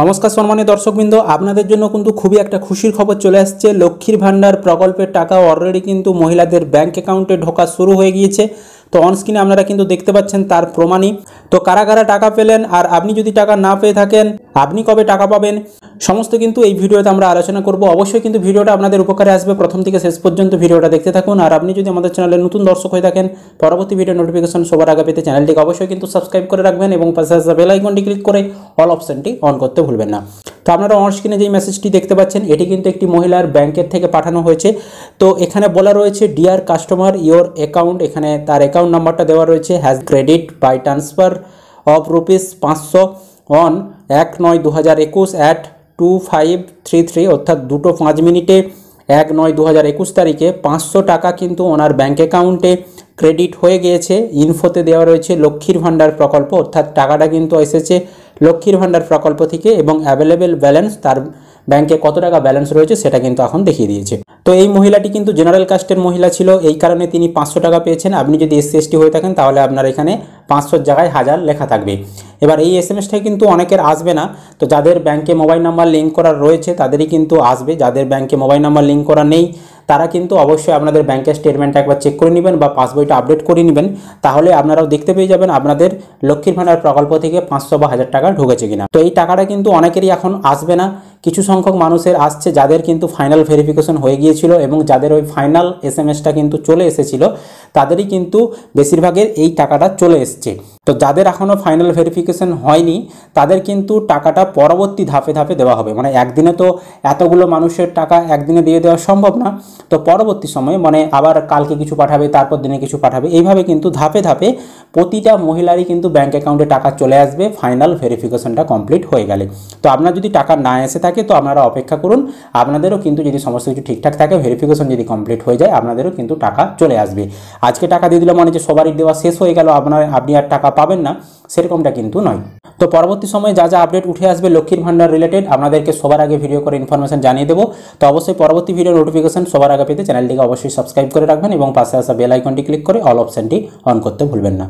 নমস্কার সম্মানীয় দর্শকবৃন্দ আপনাদের জন্য কিন্তু খুবই একটা খুশির খবর চলে আসছে লক্ষ্মীর ভান্ডার প্রকল্পের টাকা অলরেডি কিন্তু মহিলাদের ব্যাংক অ্যাকাউন্টে ঢোকা শুরু হয়ে গিয়েছে তো অনস্ক্রিনে আপনারা কিন্তু দেখতে পাচ্ছেন তার প্রমাণই তো কারা কারা টাকা পেলেন আর আপনি যদি টাকা না পেয়ে থাকেন আপনি কবে টাকা পাবেন সমস্ত কিন্তু এই ভিডিওতে আমরা আলোচনা করব অবশ্যই কিন্তু ভিডিওটা আপনাদের উপকারে আসবে প্রথম থেকে শেষ পর্যন্ত ভিডিওটা দেখতে থাকুন আর আপনি যদি আমাদের চ্যানেলে নতুন দর্শক হয়ে থাকেন পরবর্তী ভিডিও নোটিফিকেশন সবার আগে পেতে চ্যানেলটিকে অবশ্যই কিন্তু সাবস্ক্রাইব করে রাখবেন এবং পাশে আসা বেল আইকনটি ক্লিক করে অল অপশানটি অন করতে ভুলবেন না তো আপনারা অন স্ক্রিনে যেই মেসেজটি দেখতে পাচ্ছেন এটি কিন্তু একটি মহিলার ব্যাংকের থেকে পাঠানো হয়েছে তো এখানে বলা রয়েছে ডিয়ার কাস্টমার ইয়োর অ্যাকাউন্ট এখানে তার অ্যাকাউন্ট নাম্বারটা দেওয়া রয়েছে has credit by transfer of rupees পাঁচশো অন এক নয় দু হাজার একুশ at two five three three অর্থাৎ দুটো পাঁচ মিনিটে এক নয় দু হাজার একুশ তারিখে পাঁচশো টাকা কিন্তু ওনার ব্যাঙ্ক অ্যাকাউন্টে ক্রেডিট হয়ে গিয়েছে ইনফোতে দেওয়া রয়েছে লক্ষ্মীর ভাণ্ডার প্রকল্প অর্থাৎ টাকাটা কিন্তু এসেছে লক্ষ্মীর ভাণ্ডার প্রকল্প থেকে এবং অ্যাভেলেবেল ব্যালেন্স তার ব্যাংকে কত টাকা ব্যালেন্স রয়েছে সেটা কিন্তু এখন দেখিয়ে দিয়েছে তো এই মহিলাটি কিন্তু জেনারেল কাস্টের মহিলা ছিল এই কারণে তিনি পাঁচশো টাকা পেয়েছেন আপনি যদি এসসি এসটি হয়ে থাকেন তাহলে আপনার এখানে পাঁচশোর জায়গায় হাজার লেখা থাকবে এবার এই এস এমএসটাই কিন্তু অনেকের আসবে না তো যাদের ব্যাংকে মোবাইল নাম্বার লিঙ্ক করা রয়েছে তাদেরই কিন্তু আসবে যাদের ব্যাংকে মোবাইল নাম্বার লিঙ্ক করা নেই তারা কিন্তু অবশ্যই আপনাদের ব্যাংকের স্টেটমেন্ট একবার চেক করে নেবেন বা পাসবইটা আপডেট করে নেবেন তাহলে আপনারাও দেখতে পেয়ে যাবেন আপনাদের লক্ষ্মীর ভাণ্ডার প্রকল্প থেকে পাঁচশো বা হাজার টাকা ঢুকেছে কিনা তো এই টাকাটা কিন্তু অনেকেরই এখন আসবে না কিছু সংখ্যক মানুষের আসছে যাদের কিন্তু ফাইনাল ভেরিফিকেশন হয়ে গিয়েছিল এবং যাদের ওই ফাইনাল এস এম এসটা কিন্তু চলে এসেছিল তাদেরই কিন্তু বেশিরভাগের এই টাকাটা চলে এসছে তো যাদের এখনও ফাইনাল ভেরিফিকেশন হয়নি তাদের কিন্তু টাকাটা পরবর্তী ধাপে ধাপে দেওয়া হবে মানে একদিনে তো এতগুলো মানুষের টাকা একদিনে দিয়ে দেওয়া সম্ভব না তো পরবর্তী সময়ে মানে আবার কালকে কিছু পাঠাবে তারপর দিনে কিছু পাঠাবে এইভাবে কিন্তু ধাপে ধাপে প্রতিটা মহিলারই কিন্তু ব্যাঙ্ক অ্যাকাউন্টে টাকা চলে আসবে ফাইনাল ভেরিফিকেশনটা কমপ্লিট হয়ে গেলে তো আপনার যদি টাকা না এসে থাকে থাকে তো আপনারা অপেক্ষা করুন আপনাদেরও কিন্তু যদি সমস্ত কিছু ঠিকঠাক থাকে ভেরিফিকেশন যদি কমপ্লিট হয়ে যায় আপনাদেরও কিন্তু টাকা চলে আসবে আজকে টাকা দিয়ে দিলে মনে যে সবারই দেওয়া শেষ হয়ে গেল আপনার আপনি আর টাকা পাবেন না সেরকমটা কিন্তু নয় তো পরবর্তী সময়ে যা যা আপডেট উঠে আসবে লক্ষ্মীর ভান্ডার রিলেটেড আপনাদেরকে সবার আগে ভিডিও করে ইনফরমেশন জানিয়ে দেবো তো অবশ্যই পরবর্তী ভিডিও নোটিফিকেশন সবার আগে পেতে চ্যানেলটিকে অবশ্যই সাবস্ক্রাইব করে রাখবেন এবং পাশে আসা বেল আইকনটি ক্লিক করে অল অপশানটি অন করতে ভুলবেন না